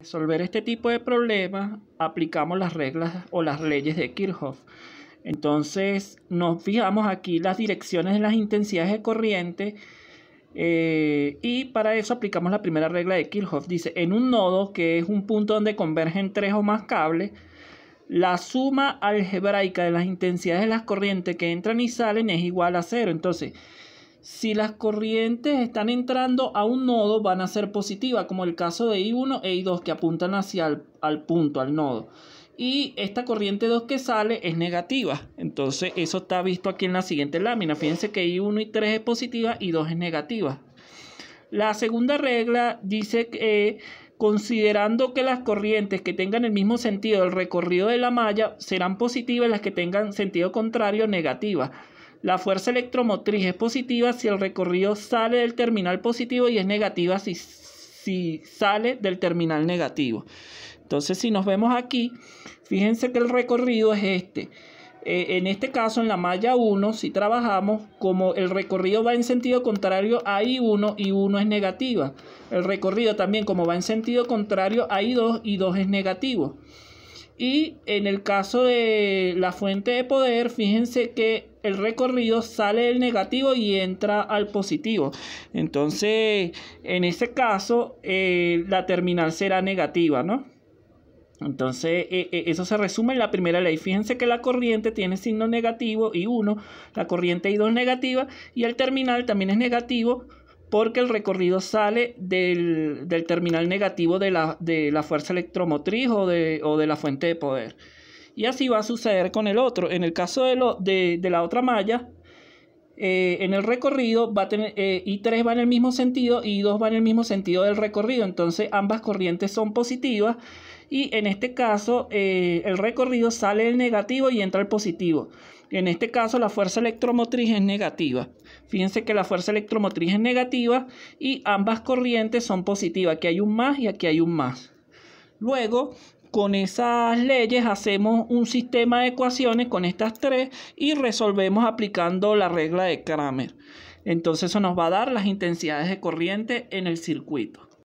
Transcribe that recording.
resolver este tipo de problemas aplicamos las reglas o las leyes de Kirchhoff. Entonces nos fijamos aquí las direcciones de las intensidades de corriente eh, y para eso aplicamos la primera regla de Kirchhoff. Dice, en un nodo que es un punto donde convergen tres o más cables, la suma algebraica de las intensidades de las corrientes que entran y salen es igual a cero. Entonces, si las corrientes están entrando a un nodo, van a ser positivas, como el caso de I1 e I2 que apuntan hacia el al punto, al nodo. Y esta corriente 2 que sale es negativa. Entonces eso está visto aquí en la siguiente lámina. Fíjense que I1 y 3 es positiva y 2 es negativa. La segunda regla dice que considerando que las corrientes que tengan el mismo sentido del recorrido de la malla serán positivas, las que tengan sentido contrario negativas. La fuerza electromotriz es positiva si el recorrido sale del terminal positivo y es negativa si, si sale del terminal negativo. Entonces, si nos vemos aquí, fíjense que el recorrido es este. Eh, en este caso, en la malla 1, si trabajamos, como el recorrido va en sentido contrario a I1 y 1 es negativa. El recorrido también, como va en sentido contrario a I2 y 2 es negativo. Y en el caso de la fuente de poder, fíjense que el recorrido sale del negativo y entra al positivo. Entonces, en este caso, eh, la terminal será negativa, ¿no? Entonces, eh, eh, eso se resume en la primera ley. Fíjense que la corriente tiene signo negativo y 1, la corriente I2 negativa y el terminal también es negativo porque el recorrido sale del, del terminal negativo de la, de la fuerza electromotriz o de, o de la fuente de poder. Y así va a suceder con el otro. En el caso de, de, la otra malla, eh, en el recorrido va a tener, 3 eh, va en el mismo sentido y 2 va en el mismo sentido del recorrido. Entonces ambas corrientes son positivas y en este caso eh, el recorrido sale del negativo y entra el positivo. En este caso la fuerza electromotriz es negativa. Fíjense que la fuerza electromotriz es negativa y ambas corrientes son positivas. Aquí hay un más y aquí hay un más. Luego, con esas leyes hacemos un sistema de ecuaciones con estas tres y resolvemos aplicando la regla de Kramer. Entonces eso nos va a dar las intensidades de corriente en el circuito.